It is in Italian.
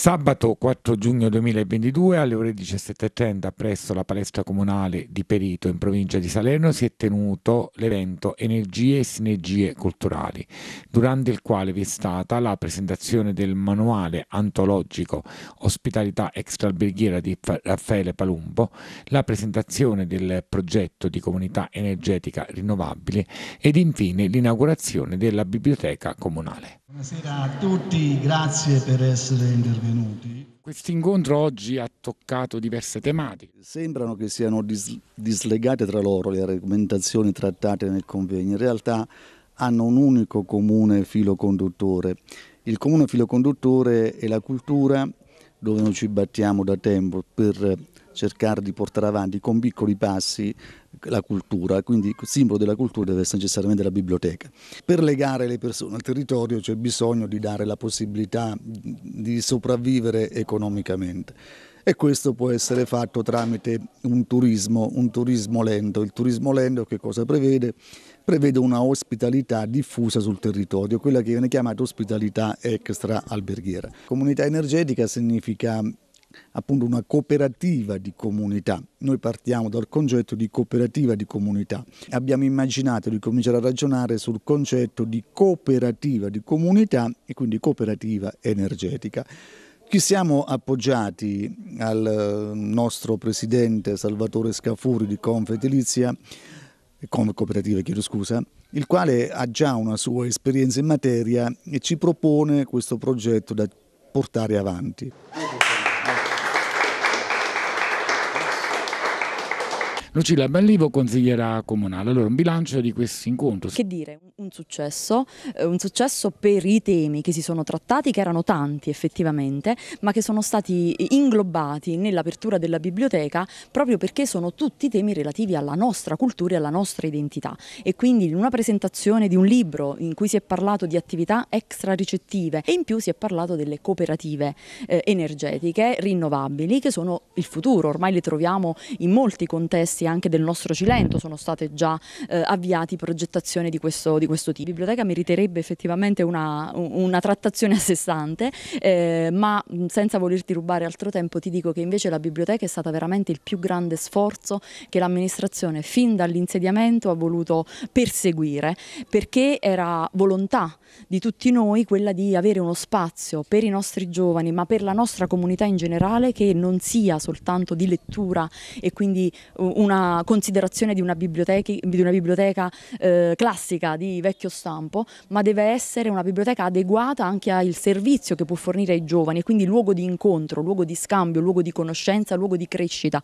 Sabato 4 giugno 2022 alle ore 17.30 presso la palestra comunale di Perito in provincia di Salerno si è tenuto l'evento Energie e sinergie culturali, durante il quale vi è stata la presentazione del manuale antologico Ospitalità extraalberghiera di Raffaele Palumbo, la presentazione del progetto di comunità energetica rinnovabile ed infine l'inaugurazione della biblioteca comunale. Buonasera a tutti, grazie per essere intervenuti. Questo incontro oggi ha toccato diverse tematiche. Sembrano che siano dis- dislegate tra loro le argomentazioni trattate nel convegno, in realtà hanno un unico comune filo conduttore. Il comune filo conduttore è la cultura dove noi ci battiamo da tempo per cercare di portare avanti con piccoli passi la cultura, quindi il simbolo della cultura deve essere necessariamente la biblioteca. Per legare le persone al territorio c'è bisogno di dare la possibilità di sopravvivere economicamente e questo può essere fatto tramite un turismo, un turismo lento. Il turismo lento che cosa prevede? Prevede una ospitalità diffusa sul territorio, quella che viene chiamata ospitalità extra alberghiera. Comunità energetica significa appunto una cooperativa di comunità. Noi partiamo dal concetto di cooperativa di comunità. Abbiamo immaginato di cominciare a ragionare sul concetto di cooperativa di comunità e quindi cooperativa energetica. Ci siamo appoggiati al eh, nostro presidente Salvatore Scafuri di Confedilizia, eh, come cooperativa chiedo scusa, il quale ha già una sua esperienza in materia e ci propone questo progetto da portare avanti. Lucilla Banlivo, consigliera comunale. Allora, un bilancio di questo incontro. Che dire? un successo, eh, un successo per i temi che si sono trattati, che erano tanti effettivamente, ma che sono stati inglobati nell'apertura della biblioteca proprio perché sono tutti temi relativi alla nostra cultura e alla nostra identità. E quindi in una presentazione di un libro in cui si è parlato di attività extra ricettive e in più si è parlato delle cooperative eh, energetiche rinnovabili che sono il futuro, ormai le troviamo in molti contesti anche del nostro Cilento, sono state già eh, avviati progettazioni di questo, di questo tipo. La biblioteca meriterebbe effettivamente una, una trattazione a sé stante, eh, ma senza volerti rubare altro tempo ti dico che invece la biblioteca è stata veramente il più grande sforzo che l'amministrazione fin dall'insediamento ha voluto perseguire, perché era volontà di tutti noi quella di avere uno spazio per i nostri giovani, ma per la nostra comunità in generale che non sia soltanto di lettura e quindi una considerazione di una biblioteca, di una biblioteca eh, classica, di vecchio stampo, ma deve essere una biblioteca adeguata anche al servizio che può fornire ai giovani, quindi luogo di incontro, luogo di scambio, luogo di conoscenza, luogo di crescita.